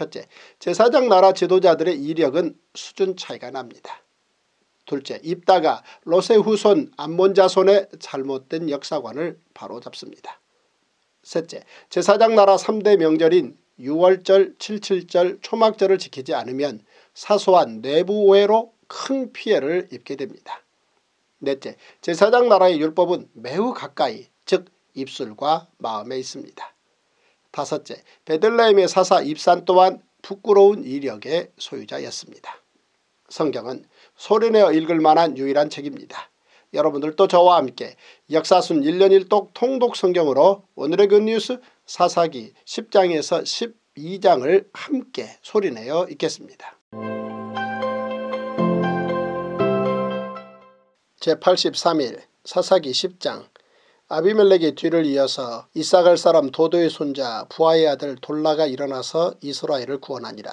첫째, 제사장 나라 지도자들의 이력은 수준 차이가 납니다. 둘째, 입다가 로세 후손 암몬자손의 잘못된 역사관을 바로잡습니다. 셋째, 제사장 나라 3대 명절인 6월절, 77절, 초막절을 지키지 않으면 사소한 내부 오해로 큰 피해를 입게 됩니다. 넷째, 제사장 나라의 율법은 매우 가까이 즉 입술과 마음에 있습니다. 다섯째, 베들레헴의 사사 입산 또한 부끄러운 이력의 소유자였습니다. 성경은 소리내어 읽을 만한 유일한 책입니다. 여러분들도 저와 함께 역사순 1년 1독 통독 성경으로 오늘의 굿뉴스 그 사사기 10장에서 12장을 함께 소리내어 읽겠습니다. 제83일 사사기 10장 아비멜렉의 뒤를 이어서 이사갈 사람 도도의 손자 부하의 아들 돌라가 일어나서 이스라엘을 구원하니라.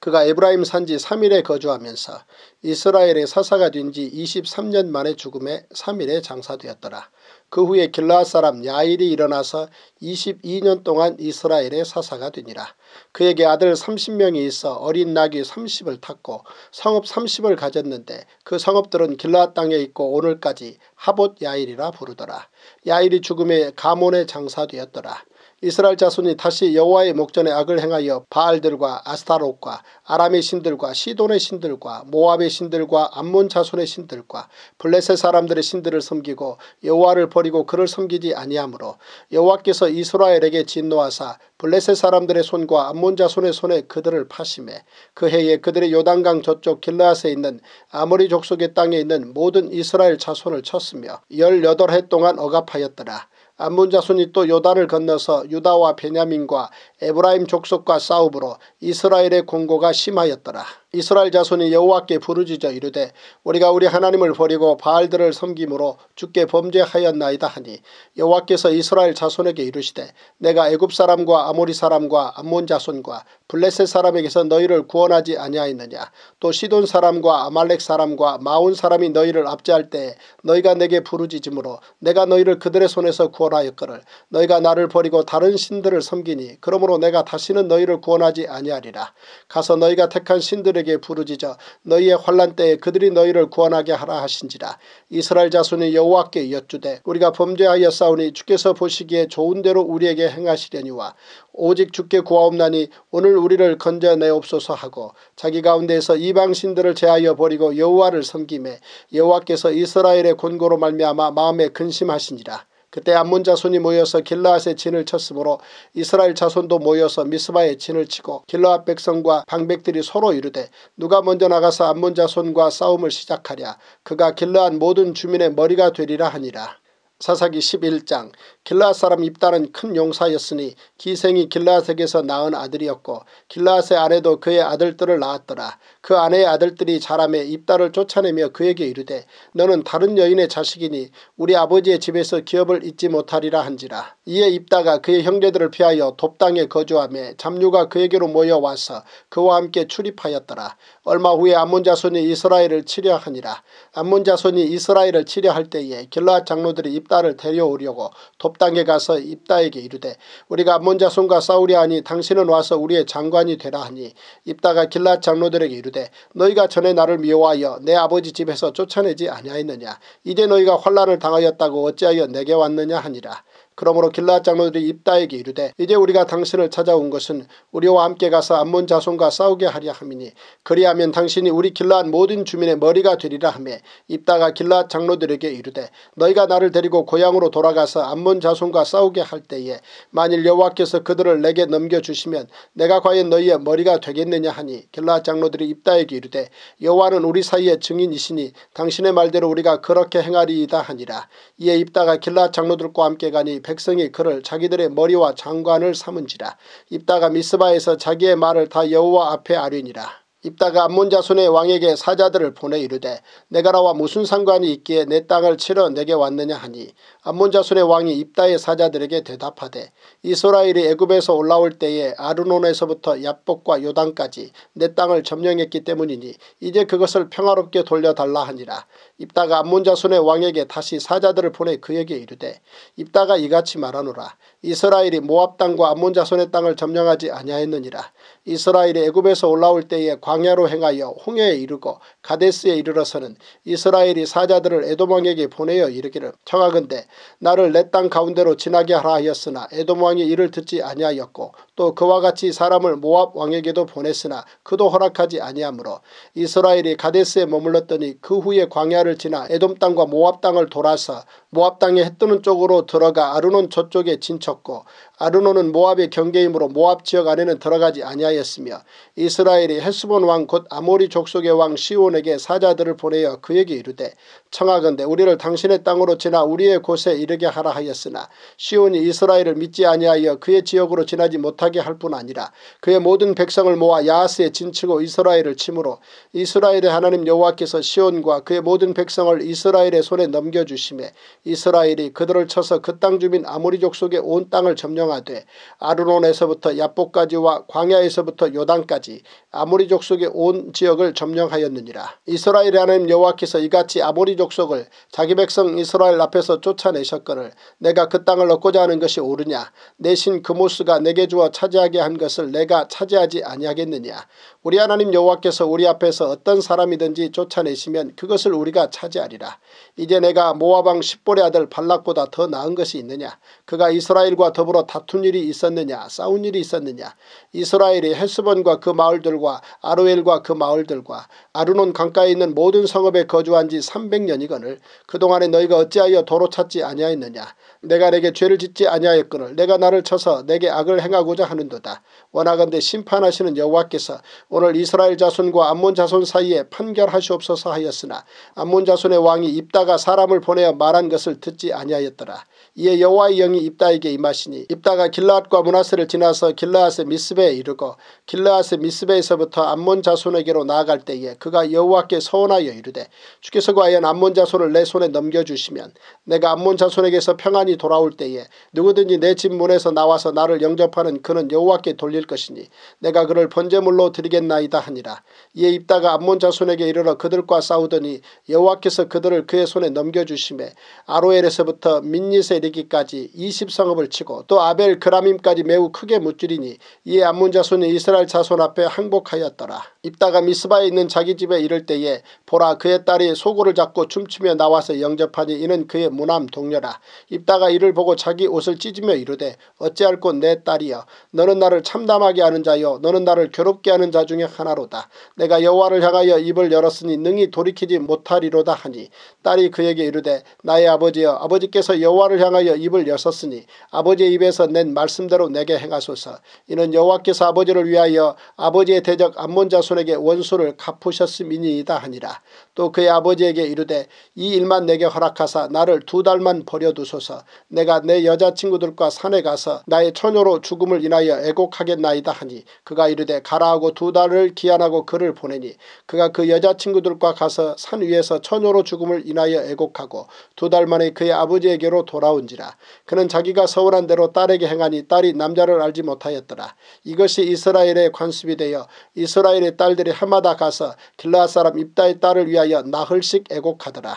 그가 에브라임 산지 3일에 거주하면서 이스라엘의 사사가 된 지 23년 만에 죽음에 3일에 장사되었더라. 그 후에 길라 사람 야일이 일어나서 22년 동안 이스라엘의 사사가 되니라. 그에게 아들 30명이 있어 어린 낙이 30을 탔고 성읍 30을 가졌는데 그 성읍들은 길라 땅에 있고 오늘까지 하봇 야일이라 부르더라. 야일이 죽음에 가문의 장사되었더라. 이스라엘 자손이 다시 여호와의 목전에 악을 행하여 바알들과 아스타롯과 아람의 신들과 시돈의 신들과 모압의 신들과 암몬 자손의 신들과 블레셋 사람들의 신들을 섬기고 여호와를 버리고 그를 섬기지 아니하므로 여호와께서 이스라엘에게 진노하사 블레셋 사람들의 손과 암몬 자손의 손에 그들을 파심해 그 해에 그들의 요단강 저쪽 길라앗에 있는 아모리 족속의 땅에 있는 모든 이스라엘 자손을 쳤으며 1 8덟해 동안 억압하였더라. 암몬 자손이 또 요단을 건너서 유다와 베냐민과 에브라임 족속과 싸움으로 이스라엘의 공고가 심하였더라. 이스라엘 자손이 여호와께 부르짖어 이르되 우리가 우리 하나님을 버리고 바알들을 섬김으로 주께 범죄하였나이다 하니 여호와께서 이스라엘 자손에게 이르시되 내가 애굽 사람과 아모리 사람과 암몬 자손과 블레셋 사람에게서 너희를 구원하지 아니하였느냐 또 시돈 사람과 아말렉 사람과 마온 사람이 너희를 압제할 때에 너희가 내게 부르짖으므로 내가 너희를 그들의 손에서 구원하였거늘 너희가 나를 버리고 다른 신들을 섬기니 그러므로 내가 다시는 너희를 구원하지 아니하리라 가서 너희가 택한 신들에게 너게 부르짖어 너희의 환란 때에 그들이 너희를 구원하게 하라 하신지라 이스라엘 자손이 여호와께 여쭈되 우리가 범죄하여 싸우니 주께서 보시기에 좋은 대로 우리에게 행하시려니와 오직 주께 구하옵나니 오늘 우리를 건져내옵소서 하고 자기 가운데에서 이방신들을 제하여 버리고 여호와를 섬김에 여호와께서 이스라엘의 권고로 말미암아 마음에 근심하시니라 그때 암몬 자손이 모여서 길라앗에 진을 쳤으므로 이스라엘 자손도 모여서 미스바에 진을 치고 길라앗 백성과 방백들이 서로 이르되 누가 먼저 나가서 암몬 자손과 싸움을 시작하랴 그가 길라앗 모든 주민의 머리가 되리라 하니라. 사사기 11장 길라 사람 입다는 큰 용사였으니 기생이 길라앗에서 낳은 아들이었고 길라앗 아내도 그의 아들들을 낳았더라. 그 아내의 아들들이 자람에 입다를 쫓아내며 그에게 이르되 너는 다른 여인의 자식이니 우리 아버지의 집에서 기업을 잊지 못하리라 한지라. 이에 입다가 그의 형제들을 피하여 돕당에 거주함에 잡류가 그에게로 모여와서 그와 함께 출입하였더라. 얼마 후에 암몬 자손이 이스라엘을 치려하니라. 암몬 자손이 이스라엘을 치려할 때에 길라 장로들이 입 입다를 데려오려고 돕당에 가서 입다에게 이르되 우리가 먼몬 자손과 싸우려 하니 당신은 와서 우리의 장관이 되라 하니 입다가 길라 장로들에게 이르되 너희가 전에 나를 미워하여 내 아버지 집에서 쫓아내지 아니하였느냐 이제 너희가 환란을 당하였다고 어찌하여 내게 왔느냐 하니라 그러므로 길라 장로들이 입다에게 이르되 이제 우리가 당신을 찾아온 것은 우리와 함께 가서 암몬 자손과 싸우게 하려 함이니 그리하면 당신이 우리 길라한 모든 주민의 머리가 되리라 하매 입다가 길라 장로들에게 이르되 너희가 나를 데리고 고향으로 돌아가서 암몬 자손과 싸우게 할 때에 만일 여호와께서 그들을 내게 넘겨주시면 내가 과연 너희의 머리가 되겠느냐 하니 길라 장로들이 입다에게 이르되 여호와는 우리 사이의 증인이시니 당신의 말대로 우리가 그렇게 행하리이다 하니라 이에 입다가 길라 장로들과 함께 가니 백성이 그를 자기들의 머리와 장관을 삼은지라 입다가 미스바에서 자기의 말을 다 여호와 앞에 아뢰니라 입다가 암몬 자손의 왕에게 사자들을 보내 이르되 내가 나와 무슨 상관이 있기에 내 땅을 치러 내게 왔느냐 하니 암몬 자손의 왕이 입다의 사자들에게 대답하되 이스라엘이 애굽에서 올라올 때에 아르논에서부터 야복과 요단까지 내 땅을 점령했기 때문이니 이제 그것을 평화롭게 돌려달라 하니라 입다가 암문 자손의 왕에게 다시 사자들을 보내 그에게 이르되 입다가 이같이 말하노라 이스라엘이 모압 땅과 암문 자손의 땅을 점령하지 아니하였느니라 이스라엘이 애굽에서 올라올 때에 광야로 행하여 홍해에 이르고 가데스에 이르러서는 이스라엘이 사자들을 에돔 왕에게 보내어 이르기를 청하건대 나를 내 땅 가운데로 지나게 하라 하였으나 에돔 왕이 이를 듣지 아니하였고 또 그와 같이 사람을 모압 왕에게도 보냈으나 그도 허락하지 아니하므로 이스라엘이 가데스에 머물렀더니 그 후에 광야를 지나 에돔 땅과 모압 땅을 돌아서 모압 땅의 해 뜨는 쪽으로 들어가 아르논 저쪽에 진쳤고 아르노는 모압의 경계이므로 모압 지역 안에는 들어가지 아니하였으며 이스라엘이 헬스본왕 곧 아모리 족속의 왕 시온에게 사자들을 보내어 그에게 이르되 청하건대 우리를 당신의 땅으로 지나 우리의 곳에 이르게 하라 하였으나 시온이 이스라엘을 믿지 아니하여 그의 지역으로 지나지 못하게 할 뿐 아니라 그의 모든 백성을 모아 야스에 진치고 이스라엘을 치므로 이스라엘의 하나님 여호와께서 시온과 그의 모든 백성을 이스라엘의 손에 넘겨주심에 이스라엘이 그들을 쳐서 그 땅 주민 아모리 족속의 온 땅을 점령 명하되 아르론에서부터 야복까지와 광야에서부터 요단까지 아모리 족속의 온 지역을 점령하였느니라. 이스라엘의 하나님 여호와께서 이같이 아모리 족속을 자기 백성 이스라엘 앞에서 쫓아내셨거늘 내가 그 땅을 얻고자 하는 것이 옳으냐 내신 그모스가 내게 주어 차지하게 한 것을 내가 차지하지 아니하겠느냐 우리 하나님 여호와께서 우리 앞에서 어떤 사람이든지 쫓아내시면 그것을 우리가 차지하리라. 이제 내가 모아방 십보의 아들 발락보다 더 나은 것이 있느냐 그가 이스라엘과 더불어 다툰 일이 있었느냐 싸운 일이 있었느냐 이스라엘이 헬스본과 그 마을들과 아로엘과 그 마을들과 아르논 강가에 있는 모든 성읍에 거주한 지 300년이거늘 그동안에 너희가 어찌하여 도로 찾지 아니하였느냐 내가 내게 죄를 짓지 아니하였거늘 내가 나를 쳐서 내게 악을 행하고자 하는도다 원하건대 심판하시는 여호와께서 오늘 이스라엘 자손과 암몬 자손 사이에 판결하시옵소서 하였으나 암몬 자손의 왕이 입다가 사람을 보내어 말한 것을 듣지 아니하였더라 이에 여호와의 영이 입다에게 임하시니 입다가 길라앗과 문하세를 지나서 길라앗의 미스베에 이르고 길라앗의 미스베에서부터 암몬 자손에게로 나아갈 때에 그가 여호와께 서원하여 이르되 주께서 과연 암몬 자손을 내 손에 넘겨주시면 내가 암몬 자손에게서 평안히 돌아올 때에 누구든지 내 집 문에서 나와서 나를 영접하는 그는 여호와께 돌릴 것이니 내가 그를 번제물로 드리겠나이다 하니라 이에 입다가 암몬 자손에게 이르러 그들과 싸우더니 여호와께서 그들을 그의 손에 넘겨주심에 아로엘에서부터 민니세 이르기까지 이십성읍을 치고 또 아벨 그라임까지 매우 크게 무찌르니 이에 암문 자손이 이스라엘 자손 앞에 항복하였더라. 입다가 미스바에 있는 자기 집에 이를 때에 보라 그의 딸이 소고를 잡고 춤추며 나와서 영접하니 이는 그의 무남 동료라. 입다가 이를 보고 자기 옷을 찢으며 이르되 어찌할꼬 내 딸이여 너는 나를 참담하게 하는 자여 너는 나를 괴롭게 하는 자 중에 하나로다. 내가 여호와를 향하여 입을 열었으니 능히 돌이키지 못하리로다 하니 딸이 그에게 이르되 나의 아버지여 아버지께서 여호와를 향하여 향하여 입을 여섰으니 아버지의 입에서 낸 말씀대로 내게 행하소서. 이는 여호와께서 아버지를 위하여 아버지의 대적 암몬 자손에게 원수를 갚으셨음이니이다 하니라. 또 그의 아버지에게 이르되 이 일만 내게 허락하사 나를 두 달만 버려두소서. 내가 내 여자친구들과 산에 가서 나의 처녀로 죽음을 인하여 애곡하겠나이다 하니 그가 이르되 가라 하고 두 달을 기한하고 그를 보내니 그가 그 여자친구들과 가서 산 위에서 처녀로 죽음을 인하여 애곡하고 두 달 만에 그의 아버지에게로 돌아오니 되지라 그는 자기가 서울한 대로 딸에게 행하니 딸이 남자를 알지 못하였더라. 이것이 이스라엘의 관습이 되어 이스라엘의 딸들이 해마다 가서 길라 사람 입다의 딸을 위하여 나흘씩 애곡하더라.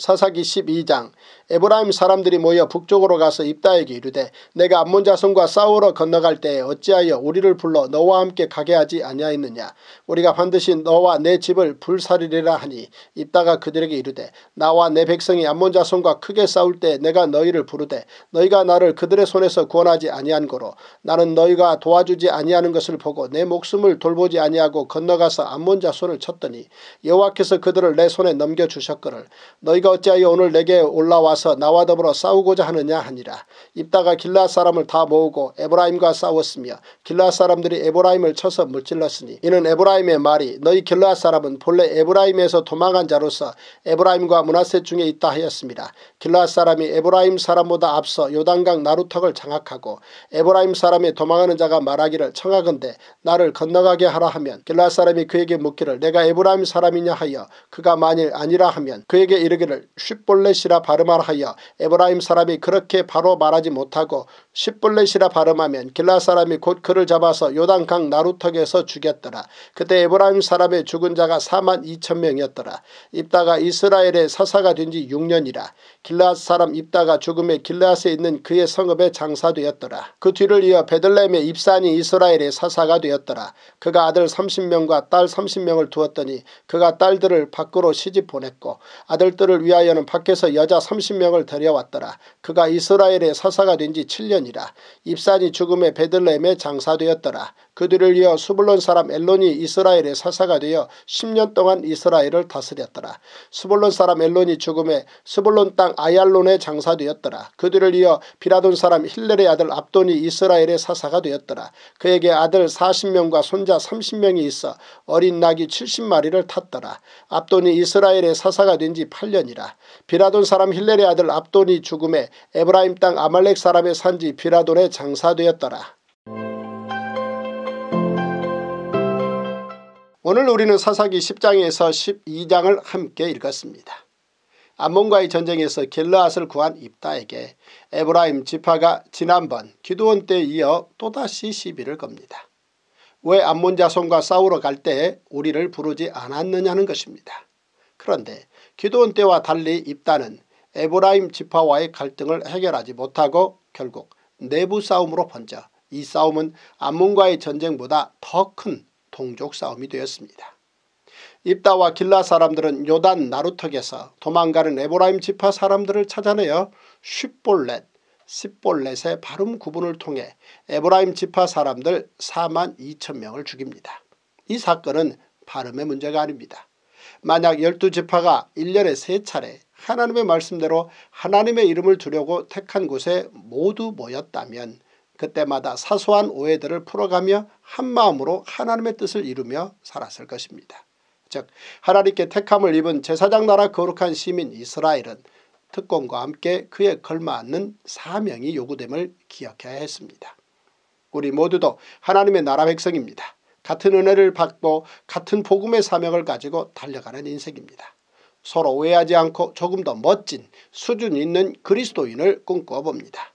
사사기 12장 에브라임 사람들이 모여 북쪽으로 가서 입다에게 이르되 내가 암몬 자손과 싸우러 건너갈 때에 어찌하여 우리를 불러 너와 함께 가게 하지 아니하였느냐 우리가 반드시 너와 내 집을 불살이리라 하니 입다가 그들에게 이르되 나와 내 백성이 암몬 자손과 크게 싸울 때 내가 너희를 부르되 너희가 나를 그들의 손에서 구원하지 아니한 거로 나는 너희가 도와주지 아니하는 것을 보고 내 목숨을 돌보지 아니하고 건너가서 암몬 자손을 쳤더니 여호와께서 그들을 내 손에 넘겨주셨거를 너희가 어찌하여 오늘 내게 올라와서 나와 더불어 싸우고자 하느냐 하니라. 입다가 길라 사람을 다 모으고 에브라임과 싸웠으며 길라 사람들이 에브라임을 쳐서 물질렀으니 이는 에브라임의 말이 너희 길라 사람은 본래 에브라임에서 도망한 자로서 에브라임과 문하세 중에 있다 하였습니다. 길라 사람이 에브라임 사람보다 앞서 요단강 나루턱을 장악하고 에브라임 사람이 도망하는 자가 말하기를 청하건대 나를 건너가게 하라 하면 길라 사람이 그에게 묻기를 내가 에브라임 사람이냐 하여 그가 만일 아니라 하면 그에게 이르기를 이름볼렛이라 발음하하여 에브라임 사람이 그렇게 바로 말하지 못하고 쉽볼렛이라 발음하면 길라 사람이 곧 그를 잡아서 요단강 나루턱에서 죽였더라. 그때 에브라임 사람의 죽은 자가 4만 2천 명이었더라. 입다가 이스라엘의 사사가 된 지 6년이라. 길라 사람 입다가 죽음에 길라스에 있는 그의 성읍에 장사되었더라. 그 뒤를 이어 베들렘의 입산이 이스라엘의 사사가 되었더라. 그가 아들 30명과 딸 30명을 두었더니 그가 딸들을 밖으로 시집 보냈고 아들들을 그를 위하여는 밖에서 여자 30명을 데려왔더라. 그가 이스라엘의 사사가 된 지 7년이라. 입산이 죽음의 베들렘에 장사되었더라. 그들을 이어 수블론 사람 엘론이 이스라엘의 사사가 되어 10년 동안 이스라엘을 다스렸더라. 수블론 사람 엘론이 죽음에 수블론 땅아얄론의 장사되었더라. 그들을 이어 비라돈 사람 힐렐의 아들 압돈이 이스라엘의 사사가 되었더라. 그에게 아들 40명과 손자 30명이 있어 어린 낙이 70마리를 탔더라. 압돈이 이스라엘의 사사가 된 지 8년이라. 비라돈 사람 힐렐의 아들 압돈이 죽음에 에브라임 땅 아말렉 사람의 산지 비라돈의 장사되었더라. 오늘 우리는 사사기 10장에서 12장을 함께 읽었습니다. 암몬과의 전쟁에서 길라앗을 구한 입다에게 에브라임 지파가 지난번 기도원 때 이어 또다시 시비를 겁니다. 왜 암몬 자손과 싸우러 갈 때에 우리를 부르지 않았느냐는 것입니다. 그런데 기도원 때와 달리 입다는 에브라임 지파와의 갈등을 해결하지 못하고 결국 내부 싸움으로 번져 이 싸움은 암몬과의 전쟁보다 더큰 종족 싸움이 되었습니다. 입다와 길라 사람들은 요단 나루턱에서 도망가는 에보라임 지파 사람들을 찾아내어 슈볼렛, 시볼렛의 발음 구분을 통해 에보라임 지파 사람들 4만 2천명을 죽입니다. 이 사건은 발음의 문제가 아닙니다. 만약 12지파가 1년에 3차례 하나님의 말씀대로 하나님의 이름을 두려고 택한 곳에 모두 모였다면 그때마다 사소한 오해들을 풀어가며 한마음으로 하나님의 뜻을 이루며 살았을 것입니다. 즉 하나님께 택함을 입은 제사장 나라 거룩한 시민 이스라엘은 특권과 함께 그에 걸맞는 사명이 요구됨을 기억해야 했습니다. 우리 모두도 하나님의 나라 백성입니다. 같은 은혜를 받고 같은 복음의 사명을 가지고 달려가는 인생입니다. 서로 오해하지 않고 조금 더 멋진 수준 있는 그리스도인을 꿈꿔봅니다.